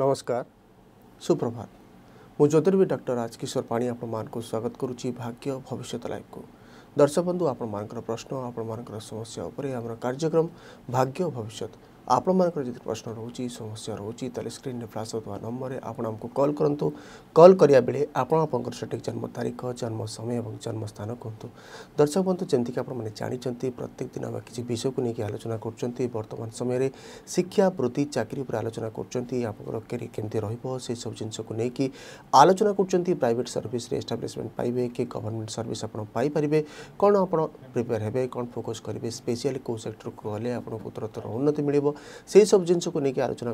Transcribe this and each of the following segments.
नमस्कार सुप्रभात ମୁଁ ଜ୍ୟୋତିର୍ବି ଡକ୍ଟର ରାଜକିଶୋର ପାଣି ଆପଣମାନଙ୍କୁ ସ୍ୱାଗତ କରୁଛି ଭାଗ୍ୟ ଭବିଷ୍ୟତ ଲାଇଭ୍କୁ ଦର୍ଶକ ବନ୍ଧୁ ଆପଣମାନଙ୍କର ପ୍ରଶ୍ନ ଆପଣମାନଙ୍କର ସମସ୍ୟା ଉପରେ ଆମର କାର୍ଯ୍ୟକ୍ରମ ଭାଗ୍ୟ ଭବିଷ୍ୟତ ଆପଣମାନଙ୍କର ଯଦି ପ୍ରଶ୍ନ ରହୁଛି ସମସ୍ୟା ରହୁଛି ତାହେଲେ ସ୍କ୍ରିନ୍ରେ ଫ୍ଲାସ୍ ହେଉଥିବା ନମ୍ବରରେ ଆପଣ ଆମକୁ କଲ୍ କରନ୍ତୁ କଲ୍ କରିବା ବେଳେ ଆପଣ ଆପଣଙ୍କର ସଠିକ୍ ଜନ୍ମ ତାରିଖ ଜନ୍ମ ସମୟ ଏବଂ ଜନ୍ମସ୍ଥାନ କୁହନ୍ତୁ ଦର୍ଶକ ବନ୍ଧୁ ଯେମିତିକି ଆପଣମାନେ ଜାଣିଛନ୍ତି ପ୍ରତ୍ୟେକ ଦିନ ଆମେ କିଛି ବିଷୟକୁ ନେଇକି ଆଲୋଚନା କରୁଛନ୍ତି ବର୍ତ୍ତମାନ ସମୟରେ ଶିକ୍ଷା ବୃତ୍ତି ଚାକିରି ଉପରେ ଆଲୋଚନା କରୁଛନ୍ତି ଆପଣଙ୍କର କ୍ୟାରିୟର କେମିତି ରହିବ ସେସବୁ ଜିନିଷକୁ ନେଇକି ଆଲୋଚନା କରୁଛନ୍ତି ପ୍ରାଇଭେଟ୍ ସର୍ଭିସରେ ଏଷ୍ଟାବ୍ଲିଶମେଣ୍ଟ ପାଇବେ କି ଗଭର୍ଣ୍ଣମେଣ୍ଟ ସର୍ଭିସ୍ ଆପଣ ପାଇପାରିବେ କ'ଣ ଆପଣ ପ୍ରିପେୟାର ହେବେ କ'ଣ ଫୋକସ୍ କରିବେ ସ୍ପେଶିଆଲି କେଉଁ ସେକ୍ଟରକୁ ଗଲେ ଆପଣଙ୍କୁ ଉତ୍ତରତର ଉନ୍ନତି ମିଳିବ से सब जिन आलोचना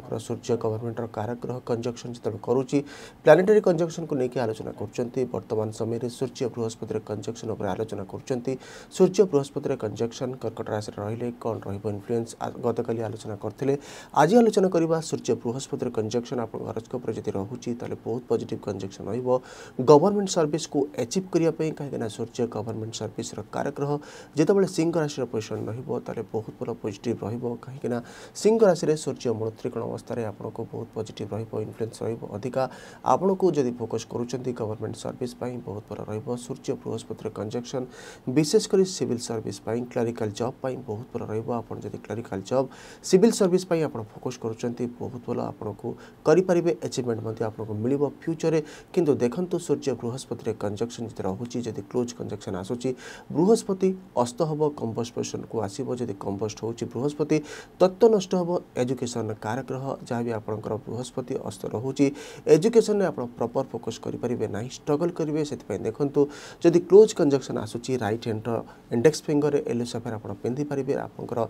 कर सूर्य गवर्नमेंट काराग्रह कंजक्शन जो करुच्ची प्लानेटरी कंजक्शन को लेकिन आलोचना करतमान समय सूर्य बृहस्पति कंजक्शन आलोचना कर सूर्य बृहस्पति कंजक्शन कर्कट राशि रही कौन रनफ्लुएंस गत काली आलोचना करते आज आलोचना करवा सूर्य बृहस्पति कंजक्शन आप जी रही है बहुत पजिट कंजक्शन रोज गवर्नमेंट सर्विस को एचिव करने कहीं सूर्य गवर्नमेंट सर्विस कारक्रह जितेबाला सिंह राशि पोजिशन रोज बहुत बड़ा पजिट रहा कहीं सिंह राशि सूर्य मूलत्रिकोण अवस्था आपको बहुत पजिट रनफ्लुएंस रधिका आपन को जदि फोकस करुँच गवर्नमेंट सर्विस बहुत बड़ा रूर्य बृहस्पतिर कंजक्शन विशेषकर सिविल सर्विस क्लारिकाल जब बहुत बड़ा रही जब क्लारिकाल जब सिविल सर्विस फोकस करुँच बहुत भल आपन करेंगे एचिवमेंट आपको को फ्यूचर में कितु देखु सूर्य बृहस्पति कंजक्शन जो रोचे जब क्लोज कंजक्शन आसूँ बृहस्पति अस्त हम कंबस्टेसन को आसब जब कंबस्ट हो बृहस्पति ତତ୍ତ୍ୱ ନଷ୍ଟ ହେବ ଏଜୁକେସନ୍ କାରକ ରହ ଯାହା ବି ଆପଣଙ୍କର ବୃହସ୍ପତି ଅସ୍ତ ରହୁଛି ଏଜୁକେସନ୍ରେ ଆପଣ ପ୍ରପର୍ ଫୋକସ୍ କରିପାରିବେ ନାହିଁ ଷ୍ଟ୍ରଗଲ୍ କରିବେ ସେଥିପାଇଁ ଦେଖନ୍ତୁ ଯଦି କ୍ଲୋଜ୍ କଞ୍ଜକ୍ସନ୍ ଆସୁଛି ରାଇଟ୍ ହ୍ୟାଣ୍ଡର ଇଣ୍ଡେକ୍ସ ଫିଙ୍ଗରରେ ୟେଲୋ ସଫେର୍ ଆପଣ ପିନ୍ଧିପାରିବେ ଆପଣଙ୍କର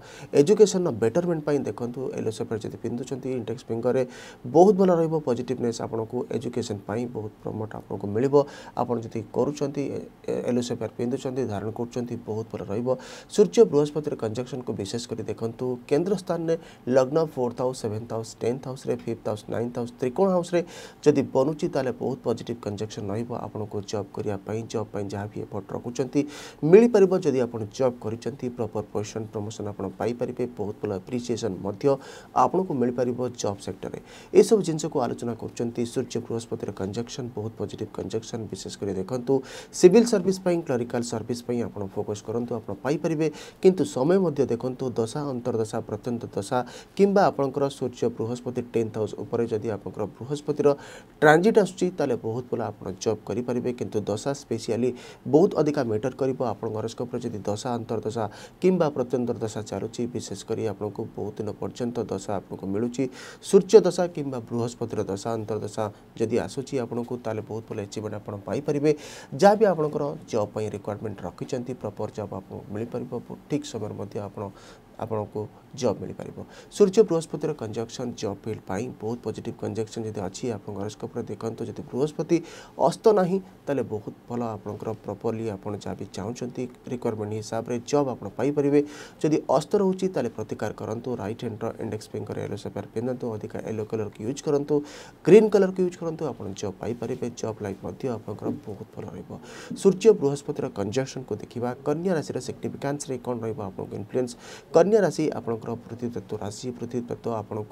ଏଜୁକେସନ୍ର ବେଟରମେଣ୍ଟ ପାଇଁ ଦେଖନ୍ତୁ ୟେଲୋ ସଫେର୍ ଯଦି ପିନ୍ଧୁଛନ୍ତି ଇଣ୍ଡେକ୍ସ ଫିଙ୍ଗରରେ ବହୁତ ଭଲ ରହିବ ପଜିଟିଭନେସ୍ ଆପଣଙ୍କୁ ଏଜୁକେସନ୍ ପାଇଁ ବହୁତ ପ୍ରମୋଟ୍ ଆପଣଙ୍କୁ ମିଳିବ ଆପଣ ଯଦି କରୁଛନ୍ତି ୟେଲୋ ସଫେର୍ ପିନ୍ଧୁଛନ୍ତି ଧାରଣ କରୁଛନ୍ତି ବହୁତ ଭଲ ରହିବ ସୂର୍ଯ୍ୟ ବୃହସ୍ପତିର କଞ୍ଜକ୍ସନ୍କୁ ବିଶେଷ କରି ଦେଖନ୍ତୁ केन्द्र स्थान में लग्न fourth house seventh house tenth house fifth house ninth house त्रिकोण हाउस जदि बनुच्ची तेल बहुत पजिट कंजक्शन रोक आपको जब करने जब जहाँ भी एफर्ट रखुंट मिल पार जदि आप जब कर प्रपर पोजिशन प्रमोशन आपारे बहुत भल एप्रिसीएसन को मिल पार जब सेक्टर में यह सब जिन आलोचना कर सूर्य बृहस्पति कंजक्शन बहुत पजिट कंजक्शन विशेषकर देखते सिविल सर्विस क्लरिकाल सर्विस आप फोकस करूँ आपर कि समय देखो दशा अंतर्दशा ଦଶା ପ୍ରତ୍ୟନ୍ତ ଦଶା କିମ୍ବା ଆପଣଙ୍କର ସୂର୍ଯ୍ୟ ବୃହସ୍ପତି ଟେନ୍ଥ ହାଉସ୍ ଉପରେ ଯଦି ଆପଣଙ୍କର ବୃହସ୍ପତିର ଟ୍ରାଞ୍ଜିଟ୍ ଆସୁଛି ତାହେଲେ ବହୁତ ଭଲ ଆପଣ ଜବ୍ କରିପାରିବେ କିନ୍ତୁ ଦଶା ସ୍ପେସିଆଲି ବହୁତ ଅଧିକା ମ୍ୟାଟର କରିବ ଆପଣଙ୍କ ହରସ୍କୋପ୍ରେ ଯଦି ଦଶା ଅନ୍ତର୍ଦଶା କିମ୍ବା ପ୍ରତ୍ୟନ୍ତର ଦଶା ଚାଲୁଛି ବିଶେଷ କରି ଆପଣଙ୍କୁ ବହୁତ ଦିନ ପର୍ଯ୍ୟନ୍ତ ଦଶା ଆପଣଙ୍କୁ ମିଳୁଛି ସୂର୍ଯ୍ୟ ଦଶା କିମ୍ବା ବୃହସ୍ପତିର ଦଶା ଅନ୍ତର୍ଦଶା ଯଦି ଆସୁଛି ଆପଣଙ୍କୁ ତାହେଲେ ବହୁତ ଭଲ ଏଚିଭମେଣ୍ଟ ଆପଣ ପାଇପାରିବେ ଯାହା ବି ଆପଣଙ୍କର ଜବ୍ ପାଇଁ ରିକ୍ୱାରମେଣ୍ଟ ରଖିଛନ୍ତି ପ୍ରପର୍ ଜବ୍ ଆପଣଙ୍କୁ ମିଳିପାରିବ ଠିକ୍ ସମୟରେ ମଧ୍ୟ ଆପଣ ଆପଣଙ୍କୁ जब मिल पार सूर्य बृहस्पतिर कंजक्शन जब फिल्ड पर बहुत पजिट कंजक्शन जब अच्छी आप हरस्कोप्रे देखते जब बृहस्पति अस्त ना तो बहुत भल आप प्रपर्ली आप चाहते रिक्वयरमेंट हिसाब से जब आपरे जदि अस्त रोचे तेल प्रतिकार करूँ रईट हैंडर इंडेक्स फिंगर येलो सपेयर पिंधतु अधिक येलो कलर को यूज करूँ ग्रीन कलर को यूज करूँ आप जब पारे जब लाइफ आपंकर बहुत भल र सूर्य बृहस्पतिर कंजक्शन को देखा कन्या राशि सिग्निफिकेन्स कौन रहा आप इनफ्लुएंस कन्या राशि आप ग्रहर पृथ्वी तत्व राशि पृथ्वी तत्व आपंक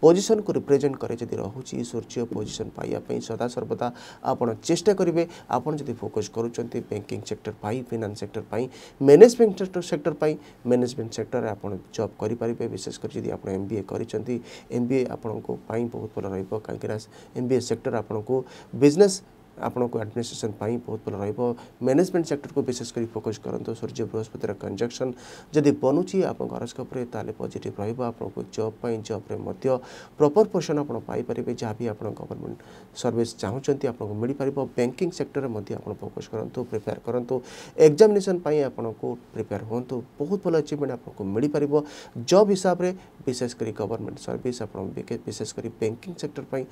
पोजिशन को रिप्रेजेंट करे जी रोच सूर्य पोजिशन पाइबापी सदा सर्वदा आपड़ चेषा करेंगे आपड़ जब फोकस कर banking sector finance sector management sector पर मैनेजमेंट सेक्टर आप जब करेंगे विशेषकर जब आप एम बी ए कर एम बी ए आपण बहुत भल रही कहीं एम बी ए सेक्टर आपको बिजनेस ଆପଣଙ୍କୁ ଆଡ଼ମିନିଷ୍ଟ୍ରେସନ୍ ପାଇଁ ବହୁତ ଭଲ ରହିବ ମ୍ୟାନେଜମେଣ୍ଟ ସେକ୍ଟରକୁ ବିଶେଷ କରି ଫୋକସ୍ କରନ୍ତୁ ସୂର୍ଯ୍ୟ ବୃହସ୍ପତିର କଞ୍ଜକ୍ସନ୍ ଯଦି ବନୁଛି ଆପଣଙ୍କ ହରସ୍କୋପ୍ରେ ତାହେଲେ ପଜିଟିଭ୍ ରହିବ ଆପଣଙ୍କୁ ଜବ୍ ପାଇଁ ଜବ୍ରେ ମଧ୍ୟ ପ୍ରପର୍ ପୋର୍ସନ୍ ଆପଣ ପାଇପାରିବେ ଯାହା ବି ଆପଣ ଗଭର୍ଣ୍ଣମେଣ୍ଟ ସର୍ଭିସ୍ ଚାହୁଁଛନ୍ତି ଆପଣଙ୍କୁ ମିଳିପାରିବ ବ୍ୟାଙ୍କିଂ ସେକ୍ଟରରେ ମଧ୍ୟ ଆପଣ ଫୋକସ୍ କରନ୍ତୁ ପ୍ରିପେୟାର କରନ୍ତୁ ଏକ୍ଜାମିନେସନ୍ ପାଇଁ ଆପଣଙ୍କୁ ପ୍ରିପେୟାର ହୁଅନ୍ତୁ ବହୁତ ଭଲ ଆଚିଭମେଣ୍ଟ ଆପଣଙ୍କୁ ମିଳିପାରିବ ଜବ୍ ହିସାବରେ ବିଶେଷ କରି ଗଭର୍ଣ୍ଣମେଣ୍ଟ ସର୍ଭିସ୍ ଆପଣ ବିଶେଷ କରି ବ୍ୟାଙ୍କିଂ ସେକ୍ଟର ପାଇଁ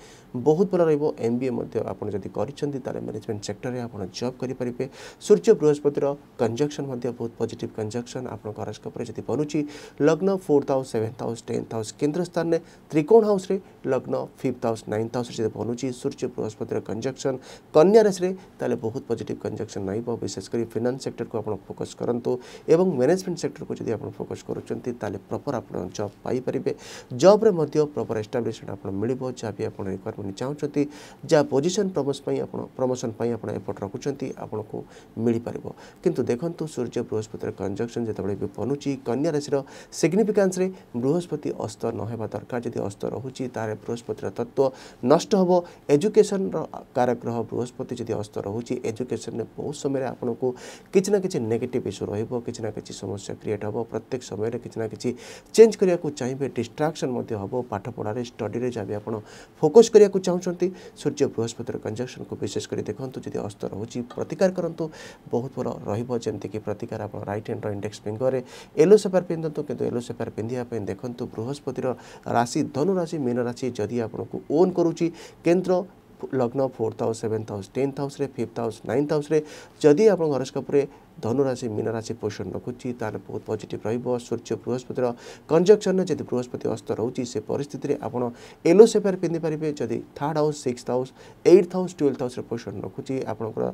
ବହୁତ ଭଲ ରହିବ ଏମ୍ ବି ଏ ମଧ୍ୟ ଆପଣ ଯଦି କରିଛନ୍ତି तेज़ मैनेजमेंट सेक्टर में आज जब करेंगे सूर्य बृहस्पतिर कंजक्शन बहुत पजिट कंजक्शन आप जब बनुँच लग्न fourth house seventh house tenth house केन्द्र स्थान में त्रिकोण हाउस लग्न फिफ्थ हाउस नाइन्थ हाउस जब बनुँच सूर्य बृहस्पतिर कंजक्शन कन्या राशि तेल बहुत पजिट कंजक्शन रही विशेषकर फिनान्स सेक्टर को आज फोकस करूँ और मैनेजमेंट सेक्टर को जब आप फोकस करुँचे प्रपर आप जब पारे जब्रे प्रपर एस्टाब्लीसमेंट आपको मिले जहाँ भी आप रिक्वयरमेंट चाहते जहाँ पोजिशन प्रमोशन ପ୍ରମୋସନ୍ ପାଇଁ ଆପଣ ଏଫର୍ଟ ରଖୁଛନ୍ତି ଆପଣଙ୍କୁ ମିଳିପାରିବ କିନ୍ତୁ ଦେଖନ୍ତୁ ସୂର୍ଯ୍ୟ ବୃହସ୍ପତିର କଞ୍ଜକ୍ସନ୍ ଯେତେବେଳେ ବି ବନୁଛି କନ୍ୟା ରାଶିର ସିଗ୍ନିଫିକାନ୍ସରେ ବୃହସ୍ପତି ଅସ୍ତ ନ ହେବା ଦରକାର ଯଦି ଅସ୍ତ ରହୁଛି ତାହେଲେ ବୃହସ୍ପତିର ତତ୍ତ୍ୱ ନଷ୍ଟ ହେବ ଏଜୁକେସନ୍ର କାରକ ଗ୍ରହ ବୃହସ୍ପତି ଯଦି ଅସ୍ତ ରହୁଛି ଏଜୁକେସନ୍ରେ ବହୁତ ସମୟରେ ଆପଣଙ୍କୁ କିଛି ନା କିଛି ନେଗେଟିଭ୍ ଇସ୍ୟୁ ରହିବ କିଛି ନା କିଛି ସମସ୍ୟା କ୍ରିଏଟ୍ ହେବ ପ୍ରତ୍ୟେକ ସମୟରେ କିଛି ନା କିଛି ଚେଞ୍ଜ କରିବାକୁ ଚାହିଁବେ ଡିଷ୍ଟ୍ରାକ୍ସନ୍ ମଧ୍ୟ ହେବ ପାଠପଢ଼ାରେ ଷ୍ଟଡ଼ିରେ ଯାହା ବି ଆପଣ ଫୋକସ୍ କରିବାକୁ ଚାହୁଁଛନ୍ତି ସୂର୍ଯ୍ୟ ବୃହସ୍ପତିର କଞ୍ଜକ୍ସନ୍କୁ ବି ବିଶେଷ କରି ଦେଖନ୍ତୁ ଯଦି ଅସ୍ତ ରହୁଛି ପ୍ରତିକାର କରନ୍ତୁ ବହୁତ ଭଲ ରହିବ ଯେମିତିକି ପ୍ରତିକାର ଆପଣ ରାଇଟ୍ ହ୍ୟାଣ୍ଡର ଇଣ୍ଡେକ୍ସ ଫିଙ୍ଗରରେ ୟେଲୋ ସେପାର ପିନ୍ଧନ୍ତୁ କିନ୍ତୁ ୟେଲୋ ସେପାର ପିନ୍ଧିବା ପାଇଁ ଦେଖନ୍ତୁ ବୃହସ୍ପତିର ରାଶି ଧନୁରାଶି ମୀନ ରାଶି ଯଦି ଆପଣଙ୍କୁ ଓନ୍ କରୁଛି କେନ୍ଦ୍ର লগ্ন fourth house seventh house tenth হাউসে ফিফ্থ হাউস নাইন্থ হাউসে যদি আপনার হরস্কোপে ধনুরাশি মীনরাশি ପୋଷଣ ରଖୁଛି ତାହେଲେ ବହୁତ ପଜିଟିଭ୍ ରହିବ ସୂର୍ଯ୍ୟ ବୃହସ୍ପତିର କଞ୍ଜକ୍ସନ୍ରେ ଯଦି ବୃହସ୍ପତି ଅସ୍ତ ରହୁଛି ସେ ପରିସ୍ଥିତିରେ ଆପଣ ୟେଲୋ ସେଫାର ପିନ୍ଧିପାରିବେ ଯଦି third house sixth house eight house twelfth ହାଉସ୍ରେ ପୋଷଣ ରଖୁଛି ଆପଣଙ୍କର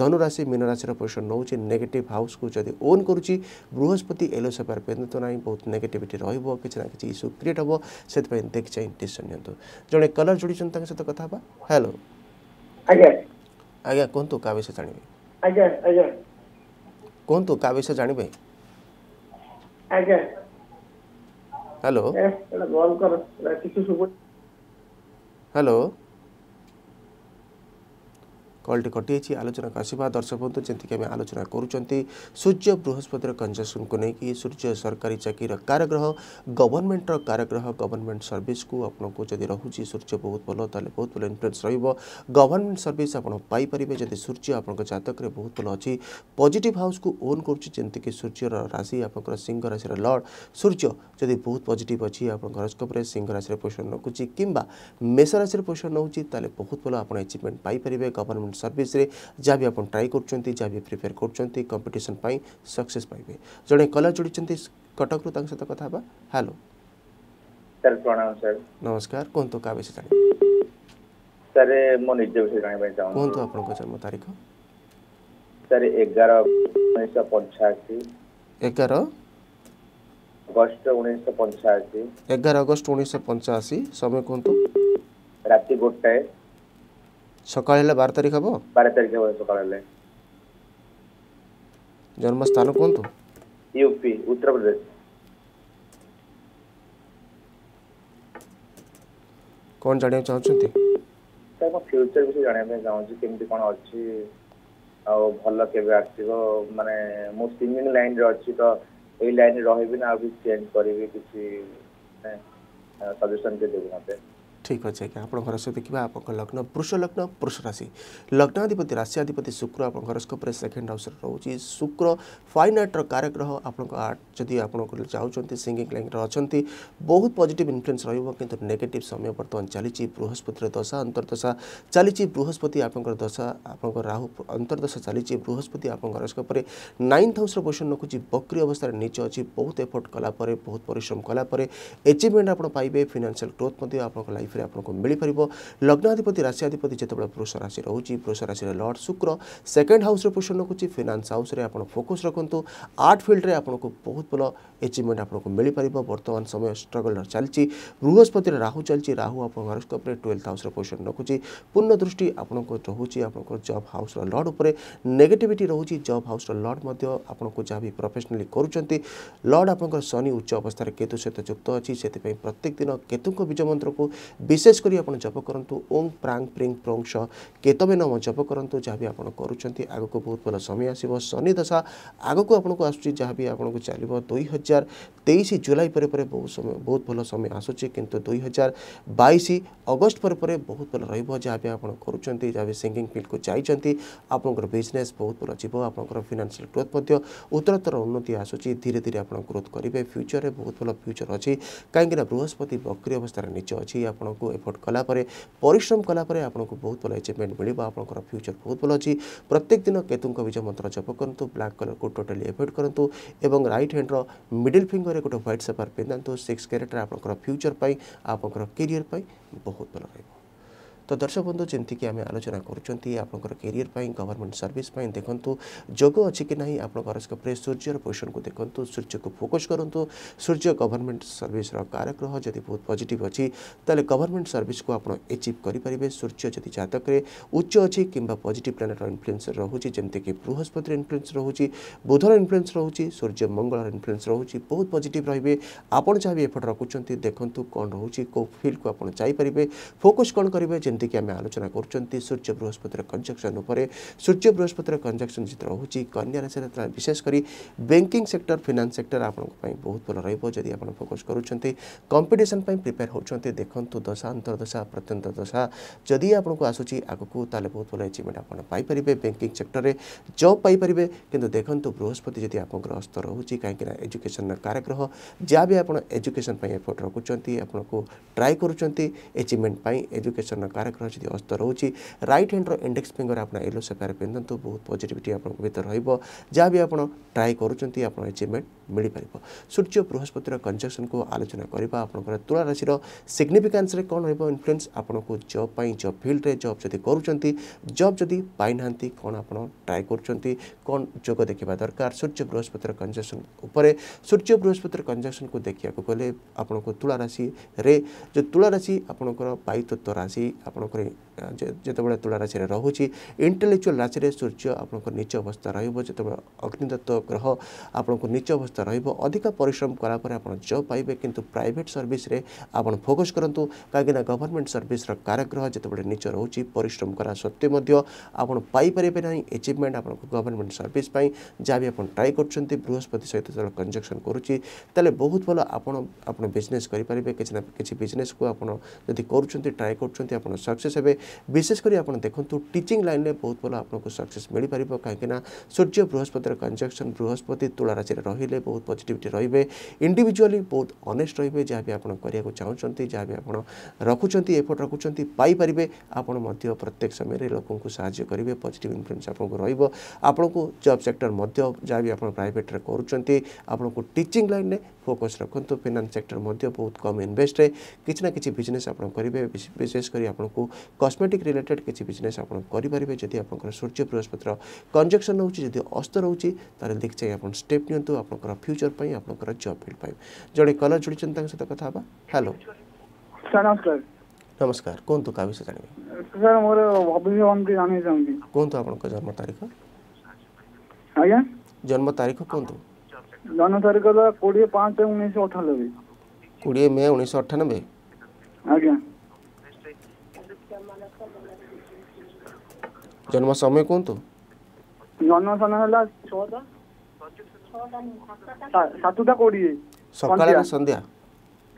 ଧନୁରାଶି ମୀନରାଶିର ପୋଷଣ ନେଉଛି ନେଗେଟିଭ୍ ହାଉସ୍କୁ ଯଦି ଓନ୍ କରୁଛି ବୃହସ୍ପତି ୟେଲୋ ସେଫାର ପିନ୍ଧନ୍ତୁ ନାହିଁ ବହୁତ ନେଗେଟିଭିଟି ରହିବ କିଛି ନା କିଛି ଇସ୍ୟୁ କ୍ରିଏଟ୍ ହେବ ସେଥିପାଇଁ ଦେଖି ଚାହିଁ ଡିସିସନ୍ ନିଅନ୍ତୁ ଜଣେ କଲର୍ ଯୋଡ଼ିଛନ୍ତି ତାଙ୍କ ସହିତ କଥା ହେବା ହ୍ୟାଲୋ ଆଜ୍ଞା ଆଜ୍ଞା କୁହନ୍ତୁ କାହା ବିଷୟ ଜାଣିବେ ଆଜ୍ଞା ଆଜ୍ଞା କୁହନ୍ତୁ କାହା ବିଷୟ ଜାଣିବେ ହ୍ୟାଲୋ ହ୍ୟାଲୋ কলটি কটিয়েছি আলোচনা আসবা দর্শক বন্ধু যেমনি আমি আলোচনা করছেন সূর্য বৃহস্পতির কনজকশন কু নেই সূর্য সরকারি চাকরির কারাগ্রহ গভর্নমেন্টর কারাগ্রহ গভর্নমেন্ট সর্ভিস কু আপনার যদি রয়েছে সূর্য বহুত ভালো তাহলে বহুত ভালো ইনফ্লুয়েন্স রহব গভর্নমেন্ট সর্ভিস আপনার পাইপারে যদি সূর্য আপনার জাতকরে বহুত ভালো অ পজিটিভ হাউস কু ওন করছে যেমনি সূর্যর রাশি আপনার সিংহ রাশির লর্ড সূর্য যদি বহুত পজিটিভ অ আপনার হরস্কোপে সিংহ রাশির পোষণ রাখুছি কিংবা মেষ রাশির পোষণ নেଉଛି তাহলে বহুত ভালো আপনার এচিভমেন্ট পাইপারে গভর্নমেন্ট ସର୍ଭିସରେ ଯାହା ବି ଆପଣ ଟ୍ରାଏ କରୁଛନ୍ତି ଯାହା ବି ପ୍ରିପେୟାର କରୁଛନ୍ତି କମ୍ପିଟିସନ୍ ପାଇଁ ସକ୍ସେସ୍ ପାଇବେ ଜଣେ କଲର୍ ଯୋଡ଼ିଛନ୍ତି କଟକରୁ ତାଙ୍କ ସହିତ କଥା ହେବା ହ୍ୟାଲୋ ସାର୍ ପ୍ରଣାମ ସାର୍ ନମସ୍କାର କୁହନ୍ତୁ କାହା ବିଷୟ ଜାଣିବେ ସାର୍ ମୋ ନିଜ ବିଷୟ ଜାଣିବା ପାଇଁ ଚାହୁଁଛି କୁହନ୍ତୁ ଆପଣଙ୍କ ଜନ୍ମ ତାରିଖ ସାର୍ ଏଗାର ଉଣେଇଶହ ପଞ୍ଚାଅଶୀ ଏଗାର ଅଗଷ୍ଟ ଉଣେଇଶହ ପଞ୍ଚାଅଶୀ ଏଗାର ଅଗଷ୍ଟ ଉଣେଇଶହ ପଞ୍ଚାଅଶୀ ସମୟ କୁହନ୍ତୁ ରାତି ଗୋଟାଏ সকাল হলে বার তারিখ হব বার তারিখ হব সকাল হলে জন্মস্থান কুহতু ইউপি উত্তরপ্রদেশ কোন জানিয়া চাহুছন্তি স্যার মো ফিউচার বিষয়ে জানিয়া পাই চাহুছি কেমতি কোন অছি ଆଉ ଭଲ କେବେ ଆସିବ ମାନେ ମୁଁ ସିଙ୍ଗିଂ ଲାଇନ୍ରେ ଅଛି ତ ଏଇ ଲାଇନ୍ରେ ରହିବି ନା ଆଉ କିଛି ଚେଞ୍ଜ କରିବି କିଛି ସଜେସନ୍ ଟିକେ ଦେବି ମୋତେ ঠিক আছে আজ্ঞা আপনার হরস্কোপ দেখা আপনার লগ্ন পুরুষ লগ্ন পুরুষ রাশি লগ্নাধিপতি রাশিয়াধিপতি শুক্র আপনার হরস্কোপে সেকেন্ড হাউসে রয়েছে শুক্র ফাইন আর্টর কারক গ্রহ আপনার আর্ট যদি আপনার চাহুমান সিঙ্গিং লাইনরে অনেক বহু পজিটিভ ইনফ্লুয়েন্স রহব কিন্তু নেগেটিভ সময় বর্তমান চালছে বৃহস্পতির দশা অন্তর্দশা চালছে বৃহস্পতি আপনার দশা আপনার রাহু অন্তর্দশা চালছে বৃহস্পতি আপনার হরস্কোপে নাইন্থ হাউসর পোষণ ରଖୁଛି ବକ୍ରି ଅବସ୍ଥାରେ ନିଚ ଅଛି ବହୁତ ଏଫର୍ଟ କଲାପରେ ବହୁତ ପରିଶ୍ରମ କଲାପରେ ଏଚିଭମେଣ୍ଟ ଆପଣ ପାଇବେ ଫିନାନ୍ସିଆଲ ଗ୍ରୋଥ୍ ମଧ୍ୟ ଆପଣଙ୍କ ଲାଇଫ୍ରେ ରାଶିରେ ଆପଣଙ୍କୁ ମିଳିପାରିବ ଲଗ୍ନାଧିପତି ରାଶିଆଧିପତି ଯେତେବେଳେ ପୁରୁଷ ରାଶି ରହୁଛି ପୁରୁଷ ରାଶିରେ ଲର୍ଡ଼ ଶୁକ୍ର ସେକେଣ୍ଡ ହାଉସ୍ରେ ପୋଷଣ ରଖୁଛି ଫିନାନ୍ସ ହାଉସ୍ରେ ଆପଣ ଫୋକସ୍ ରଖନ୍ତୁ ଆର୍ଟ ଫିଲ୍ଡରେ ଆପଣଙ୍କୁ ବହୁତ ଭଲ ଏଚିଭମେଣ୍ଟ ଆପଣଙ୍କୁ ମିଳିପାରିବ ବର୍ତ୍ତମାନ ସମୟ ଷ୍ଟ୍ରଗଲ୍ର ଚାଲିଛି ବୃହସ୍ପତିର ରାହୁ ଚାଲିଛି ରାହୁ ଆପଣଙ୍କ ହରସ୍କୋପ୍ରେ ଟୁଏଲ୍ଥ ହାଉସ୍ର ପୋଷଣ ରଖୁଛି ପୂର୍ଣ୍ଣ ଦୃଷ୍ଟି ଆପଣଙ୍କ ରହୁଛି ଆପଣଙ୍କ ଜବ୍ ହାଉସ୍ର ଲର୍ଡ଼ ଉପରେ ନେଗେଟିଭିଟି ରହୁଛି ଜବ୍ ହାଉସ୍ର ଲର୍ଡ଼ ମଧ୍ୟ ଆପଣଙ୍କୁ ଯାହା ବି ପ୍ରଫେସନାଲି କରୁଛନ୍ତି ଲର୍ଡ଼ ଆପଣଙ୍କର ଶନି ଉଚ୍ଚ ଅବସ୍ଥାରେ କେତୁ ସହିତ ଯୁକ୍ତ ଅଛି ସେଥିପାଇଁ ପ୍ରତ୍ୟେକ ଦିନ କେତୁଙ୍କ ବୀଜମନ୍ତ୍ରକୁ বিশেষ করে আপনার জপ করতু ওং প্রাং প্রিং প্রোং স কেতবে নম জপ করতু যা বি আপনার করছেন আগুক বহুত ভাল সময় আসব শনি দশা আগুক আপনার আসুচি যা বি আপনার চালব দুই হাজার তেইশ জুলাই পরে পরে বহু সময় বহুত ভাল সময় আসুচি কিন্তু দুই হাজার বাইশ অগস্ট পরে পরে বহুত ভাল রহব যা বি আপনার করছেন যা বি সিঙ্গিং ফিল্ডকু যাই আপনার বিজনেস বহুত ভাল যাব আপনার ফিনান্সিয়াল গ্রোথ মধ্যে উত্তরোত্তর উন্নতি আসুচি ধীরে ধীরে আপনার গ্রোথ করবে ফ্ୟୁଚରରେ ବହୁତ ଭଲ ଫ୍ୟୁଚର୍ ଅଛି କାହିଁକିନା ବୃହସ୍ପତି ବକ୍ରି ଅବସ୍ଥାରେ ନିଚ ଅଛି ଆପଣ ଆପଣଙ୍କୁ ଏଫର୍ଟ କଲାପରେ ପରିଶ୍ରମ କଲାପରେ ଆପଣଙ୍କୁ ବହୁତ ଭଲ ଏଚିଭମେଣ୍ଟ ମିଳିବ ଆପଣଙ୍କର ଫ୍ୟୁଚର ବହୁତ ଭଲ ଅଛି ପ୍ରତ୍ୟେକ ଦିନ କେତୁଙ୍କ ବିଜୟ ମନ୍ତ୍ର ଜପ କରନ୍ତୁ ବ୍ଲାକ୍ କଲର୍କୁ ଟୋଟାଲି ଏଭଏଡ଼ କରନ୍ତୁ ଏବଂ ରାଇଟ୍ ହ୍ୟାଣ୍ଡର ମିଡ଼ିଲ୍ ଫିଙ୍ଗରରେ ଗୋଟେ ହ୍ୱାଇଟ୍ ସେପାର ପିନ୍ଧାନ୍ତୁ ସିକ୍ସ କ୍ୟାରେଟ୍ରେ ଆପଣଙ୍କର ଫ୍ୟୁଚର ପାଇଁ ଆପଣଙ୍କର କେରିୟର ପାଇଁ ବହୁତ ଭଲ ରହିବ তো দর্শক বন্ধু যেমিতিকি আমি আলোচনা করছেন আপনার কেরিয়ার পাই গভর্নমেন্ট সর্ভিস পাই দেখুন যোগ অছি কি না আপনার হরস্কোপে সূর্যর পোজিশন কু দেখুন সূর্যকে ফোকস করুন সূর্য গভর্নমেন্ট সর্ভিসর কারক গ্রহ যদি বহু পজিটিভ অছি তাহলে গভর্নমেন্ট সর্ভিস কু আপনার এচিভ করে পারে সূর্য যদি জাতকরে উচ্চ অছি কিংবা পজিটিভ প্ল্যানেটর ইনফ্লুয়েন্স রয়েছে যেমিতিকি বৃহস্পতির ইনফ্লুয়েন্স রয়েছে বুধর ইনফ্লুয়েন্স রয়েছে সূর্য মঙ্গলর ইনফ্লুয়েন্স রয়েছে বহু পজিটিভ রহবে আপনার যা বি এফর্ট রাখুন দেখুন কম রয়েছে কেউ ফিল্ড কু আপনার যাইপারে ফোকস কম করবে ଯେମିତିକି ଆମେ ଆଲୋଚନା କରୁଛନ୍ତି ସୂର୍ଯ୍ୟ ବୃହସ୍ପତିର କଞ୍ଜକ୍ସନ୍ ଉପରେ ସୂର୍ଯ୍ୟ ବୃହସ୍ପତିର କଞ୍ଜକ୍ସନ୍ ଯେତେ ରହୁଛି କନ୍ୟା ରାଶିରେ ତାହେଲେ ବିଶେଷ କରି ବ୍ୟାଙ୍କିଂ ସେକ୍ଟର ଫିନାନ୍ସ ସେକ୍ଟର ଆପଣଙ୍କ ପାଇଁ ବହୁତ ଭଲ ରହିବ ଯଦି ଆପଣ ଫୋକସ୍ କରୁଛନ୍ତି କମ୍ପିଟିସନ୍ ପାଇଁ ପ୍ରିପେୟାର ହେଉଛନ୍ତି ଦେଖନ୍ତୁ ଦଶା ଅନ୍ତର୍ଦଶା ପ୍ରତ୍ୟନ୍ତ ଦଶା ଯଦି ଆପଣଙ୍କୁ ଆସୁଛି ଆଗକୁ ତାହେଲେ ବହୁତ ଭଲ ଏଚିଭମେଣ୍ଟ ଆପଣ ପାଇପାରିବେ ବ୍ୟାଙ୍କିଂ ସେକ୍ଟରରେ ଜବ୍ ପାଇପାରିବେ କିନ୍ତୁ ଦେଖନ୍ତୁ ବୃହସ୍ପତି ଯଦି ଆପଣଙ୍କର ହସ୍ତ ରହୁଛି କାହିଁକିନା ଏଜୁକେସନ୍ର କାରଗ୍ରହ ଯାହା ବି ଆପଣ ଏଜୁକେସନ୍ ପାଇଁ ଏଫର୍ଟ ରଖୁଛନ୍ତି ଆପଣଙ୍କୁ ଟ୍ରାଏ କରୁଛନ୍ତି ଏଚିଭମେଣ୍ଟ ପାଇଁ ଏଜୁକେସନ୍ର କାର कारक जो अस्त रोचे रईट हैंड्र इंडेक्स फिंगर आप येलो सकार पिंधतु बहुत पजिटिट आप भितर रहा भी आप ट्राए कर एचिवमेंट मिल पार सूर्य बृहस्पतिर कंजक्शन को आलोचना करवा आपर तुलाशि सिग्निफिकेन्स कौन रोज इनफ्लुएंस आपको जब पर जब फिल्ड जब जब कर जब जब पाईना कौन आप ट्राए कर कौन देखा दरकार सूर्य बृहस्पतिर कंजक्शन सूर्य बृहस्पतिर कंजक्शन को देखा गले आपको तुलाशि जो तुलाशि आपंकर आपणकर राशि आप ଆପଣଙ୍କର ଯେତେବେଳେ ତୁଳା ରାଶିରେ ରହୁଛି ଇଣ୍ଟେଲେକ୍ଚୁଆଲ୍ ରାଶିରେ ସୂର୍ଯ୍ୟ ଆପଣଙ୍କ ନିଚ ଅବସ୍ଥା ରହିବ ଯେତେବେଳେ ଅଗ୍ନିଦତ୍ତ ଗ୍ରହ ଆପଣଙ୍କୁ ନିଚ ଅବସ୍ଥା ରହିବ ଅଧିକ ପରିଶ୍ରମ କଲା ପରେ ଆପଣ ଜବ୍ ପାଇବେ କିନ୍ତୁ ପ୍ରାଇଭେଟ୍ ସର୍ଭିସରେ ଆପଣ ଫୋକସ୍ କରନ୍ତୁ କାହିଁକିନା ଗଭର୍ଣ୍ଣମେଣ୍ଟ ସର୍ଭିସର କାରାଗ୍ରହ ଯେତେବେଳେ ନିଚ ରହୁଛି ପରିଶ୍ରମ କରା ସତ୍ତ୍ୱେ ମଧ୍ୟ ଆପଣ ପାଇପାରିବେ ନାହିଁ ଏଚିଭମେଣ୍ଟ ଆପଣଙ୍କୁ ଗଭର୍ଣ୍ଣମେଣ୍ଟ ସର୍ଭିସ୍ ପାଇଁ ଯାହା ବି ଆପଣ ଟ୍ରାଏ କରୁଛନ୍ତି ବୃହସ୍ପତି ସହିତ ଯେତେବେଳେ କଞ୍ଜକ୍ସନ୍ କରୁଛି ତାହେଲେ ବହୁତ ଭଲ ଆପଣ ଆପଣ ବିଜନେସ୍ କରିପାରିବେ କିଛି ନା କିଛି ବିଜନେସ୍କୁ ଆପଣ ଯଦି କରୁଛନ୍ତି ଟ୍ରାଏ କରୁଛନ୍ତି ଆପଣ सक्सेस हे विशेषकर आप देखते टीचिंग लाइन में बहुत भल आपको सक्सेस मिल पार कहीं सूर्य बृहस्पतिर कंजक्शन बृहस्पति तुला रही रे बहुत पजिटिविटी रे इंडिजुआली बहुत अनेस्ट रे जहाँ भी आप चाहूँ जहाँ भी आप रखुंट एफर्ट रखुंट आप प्रत्येक समय लोक साहय करेंगे पजिट इनफ्लुएंस आपको रोक को जब सेक्टर जहाँ भी आप प्राइट करुँच टीचिंग लाइन में फोकस रखु फिनान्स सेक्टर बहुत कम इनभेस्ट किसी ना कि बिजनेस आप करेंगे विशेषकर आप ଆପଣଙ୍କୁ କସ୍ମେଟିକ୍ ରିଲେଟେଡ୍ କିଛି ବିଜନେସ୍ ଆପଣ କରିପାରିବେ ଯଦି ଆପଣଙ୍କର ସୂର୍ଯ୍ୟ ବୃହସ୍ପତିର କଞ୍ଜକ୍ସନ୍ ରହୁଛି ଯଦି ଅସ୍ତ ରହୁଛି ତାହେଲେ ଦେଖିଯାଇ ଆପଣ ଷ୍ଟେପ୍ ନିଅନ୍ତୁ ଆପଣଙ୍କର ଫ୍ୟୁଚର୍ ପାଇଁ ଆପଣଙ୍କର ଜବ୍ ଫିଲ୍ଡ ପାଇଁ ଜଣେ କଲର୍ ଯୋଡ଼ିଛନ୍ତି ତାଙ୍କ ସହିତ କଥା ହେବା ହ୍ୟାଲୋ ନମସ୍କାର ନମସ୍କାର କୁହନ୍ତୁ କାହା ବିଷୟ ଜାଣିବେ ସାର୍ ମୋର ଭବିଷ୍ୟବାଣୀ ଜାଣିବାକୁ ଚାହୁଁଛି କୁହନ୍ତୁ ଆପଣଙ୍କ ଜନ୍ମ ତାରିଖ ଆଜ୍ଞା ଜନ୍ମ ତାରିଖ କୁହନ୍ତୁ ଜନ୍ମ ତାରିଖ କୋଡ଼ିଏ ପାଞ୍ଚ ଉଣେଇଶହ ଅଠାନବେ କୋଡ଼ିଏ ମେ ଉଣେଇଶହ ଅଠାନବେ ଆଜ୍ଞା ଜନ୍ମ ସମୟ କୁହନ୍ତୁ ଜନ୍ମ ସମୟ ହେଲା ଛଅଟା ସାତଟା କୋଡ଼ିଏ ସକାଳ ନା ସନ୍ଧ୍ୟା